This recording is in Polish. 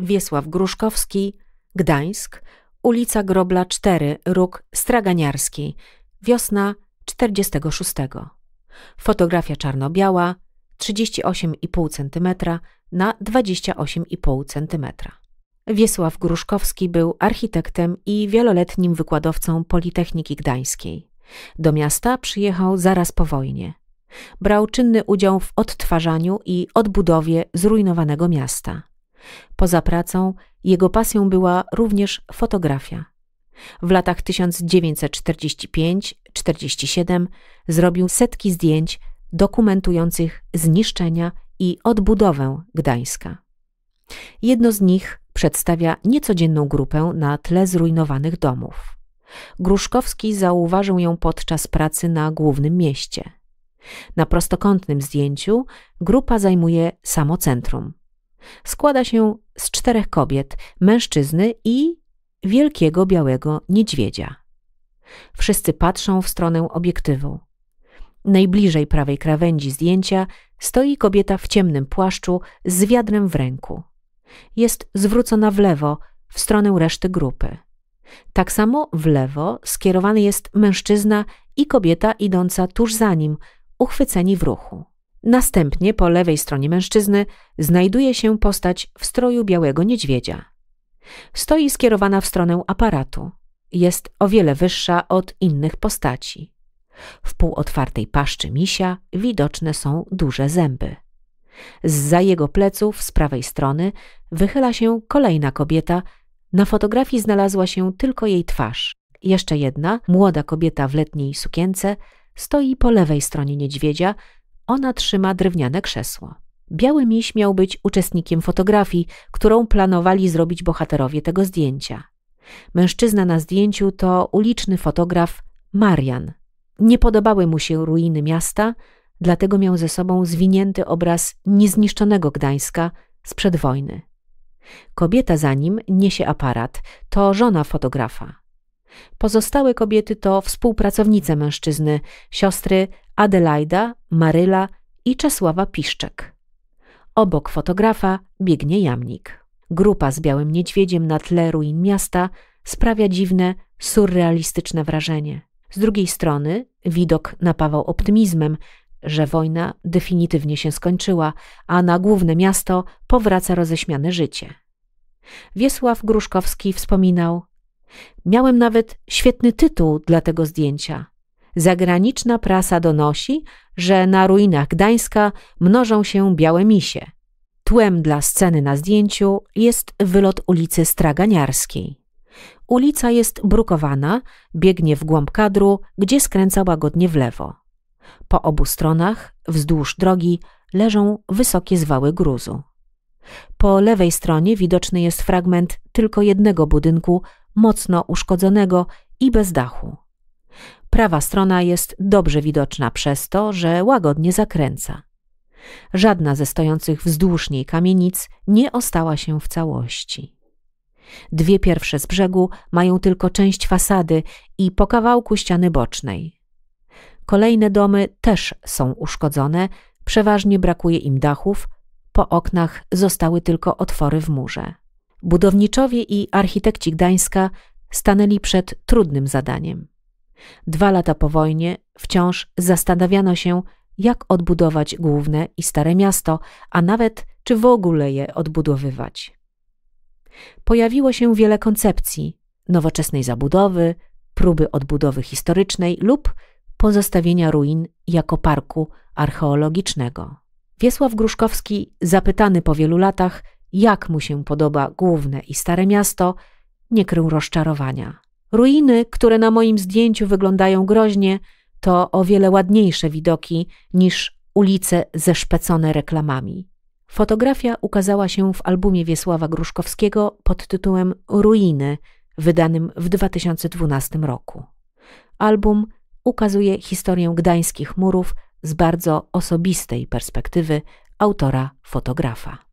Wiesław Gruszkowski, Gdańsk, ulica Grobla 4, Róg Straganiarski, wiosna 46. Fotografia czarno-biała 38,5 cm na 28,5 cm. Wiesław Gruszkowski był architektem i wieloletnim wykładowcą Politechniki Gdańskiej. Do miasta przyjechał zaraz po wojnie. Brał czynny udział w odtwarzaniu i odbudowie zrujnowanego miasta. Poza pracą, jego pasją była również fotografia. W latach 1945-47 zrobił setki zdjęć dokumentujących zniszczenia i odbudowę Gdańska. Jedno z nich przedstawia niecodzienną grupę na tle zrujnowanych domów. Gruszkowski zauważył ją podczas pracy na głównym mieście. Na prostokątnym zdjęciu grupa zajmuje samo centrum. Składa się z czterech kobiet, mężczyzny i wielkiego białego niedźwiedzia. Wszyscy patrzą w stronę obiektywu. Najbliżej prawej krawędzi zdjęcia stoi kobieta w ciemnym płaszczu z wiadrem w ręku. Jest zwrócona w lewo, w stronę reszty grupy. Tak samo w lewo skierowany jest mężczyzna i kobieta idąca tuż za nim, uchwyceni w ruchu. Następnie po lewej stronie mężczyzny znajduje się postać w stroju białego niedźwiedzia. Stoi skierowana w stronę aparatu. Jest o wiele wyższa od innych postaci. W półotwartej paszczy misia widoczne są duże zęby. Zza jego pleców z prawej strony wychyla się kolejna kobieta. Na fotografii znalazła się tylko jej twarz. Jeszcze jedna, młoda kobieta w letniej sukience, stoi po lewej stronie niedźwiedzia, ona trzyma drewniane krzesło. Biały miś miał być uczestnikiem fotografii, którą planowali zrobić bohaterowie tego zdjęcia. Mężczyzna na zdjęciu to uliczny fotograf Marian. Nie podobały mu się ruiny miasta, dlatego miał ze sobą zwinięty obraz niezniszczonego Gdańska sprzed wojny. Kobieta za nim niesie aparat, to żona fotografa. Pozostałe kobiety to współpracownice mężczyzny, siostry Adelaida, Maryla i Czesława Piszczek. Obok fotografa biegnie jamnik. Grupa z białym niedźwiedziem na tle ruin miasta sprawia dziwne, surrealistyczne wrażenie. Z drugiej strony widok napawał optymizmem, że wojna definitywnie się skończyła, a na główne miasto powraca roześmiane życie. Wiesław Gruszkowski wspominał: Miałem nawet świetny tytuł dla tego zdjęcia. Zagraniczna prasa donosi, że na ruinach Gdańska mnożą się białe misie. Tłem dla sceny na zdjęciu jest wylot ulicy Straganiarskiej. Ulica jest brukowana, biegnie w głąb kadru, gdzie skręca łagodnie w lewo. Po obu stronach, wzdłuż drogi, leżą wysokie zwały gruzu. Po lewej stronie widoczny jest fragment tylko jednego budynku mocno uszkodzonego i bez dachu. Prawa strona jest dobrze widoczna przez to, że łagodnie zakręca. Żadna ze stojących wzdłuż niej kamienic nie ostała się w całości. Dwie pierwsze z brzegu mają tylko część fasady i po kawałku ściany bocznej. Kolejne domy też są uszkodzone, przeważnie brakuje im dachów, po oknach zostały tylko otwory w murze. Budowniczowie i architekci Gdańska stanęli przed trudnym zadaniem. Dwa lata po wojnie wciąż zastanawiano się, jak odbudować główne i stare miasto, a nawet czy w ogóle je odbudowywać. Pojawiło się wiele koncepcji nowoczesnej zabudowy, próby odbudowy historycznej lub pozostawienia ruin jako parku archeologicznego. Wiesław Gruszkowski, zapytany po wielu latach, jak mu się podoba główne i stare miasto, nie krył rozczarowania. Ruiny, które na moim zdjęciu wyglądają groźnie, to o wiele ładniejsze widoki niż ulice zeszpecone reklamami. Fotografia ukazała się w albumie Wiesława Gruszkowskiego pod tytułem Ruiny, wydanym w 2012 roku. Album ukazuje historię gdańskich murów z bardzo osobistej perspektywy autora fotografa.